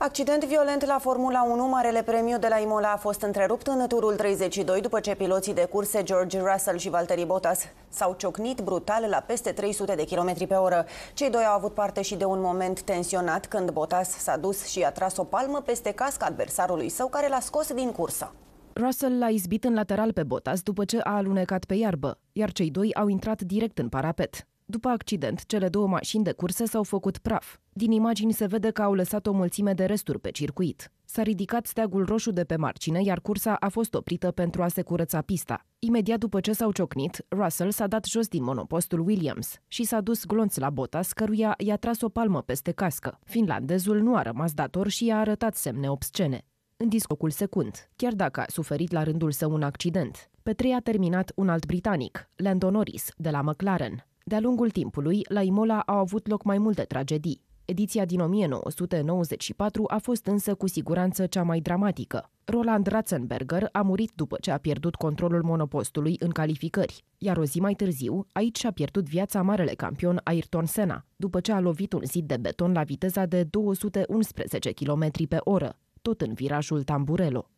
Accident violent la Formula 1, Marele Premiu de la Imola a fost întrerupt în turul 32 după ce piloții de curse George Russell și Valtteri Bottas s-au ciocnit brutal la peste 300 de km pe oră. Cei doi au avut parte și de un moment tensionat când Bottas s-a dus și a tras o palmă peste casca adversarului său care l-a scos din cursă. Russell l-a izbit în lateral pe Bottas după ce a alunecat pe iarbă, iar cei doi au intrat direct în parapet. După accident, cele două mașini de curse s-au făcut praf. Din imagini se vede că au lăsat o mulțime de resturi pe circuit. S-a ridicat steagul roșu de pe margine, iar cursa a fost oprită pentru a se curăța pista. Imediat după ce s-au ciocnit, Russell s-a dat jos din monopostul Williams și s-a dus glonț la Bottas, căruia i-a tras o palmă peste cască. Finlandezul nu a rămas dator și i-a arătat semne obscene. În discocul secund, chiar dacă a suferit la rândul său un accident, pe trei a terminat un alt britanic, Lando Norris, de la McLaren. De-a lungul timpului, la Imola au avut loc mai multe tragedii. Ediția din 1994 a fost însă cu siguranță cea mai dramatică. Roland Ratzenberger a murit după ce a pierdut controlul monopostului în calificări, iar o zi mai târziu, aici și-a pierdut viața marele campion Ayrton Senna, după ce a lovit un zid de beton la viteza de 211 km pe oră, tot în virajul Tamburello.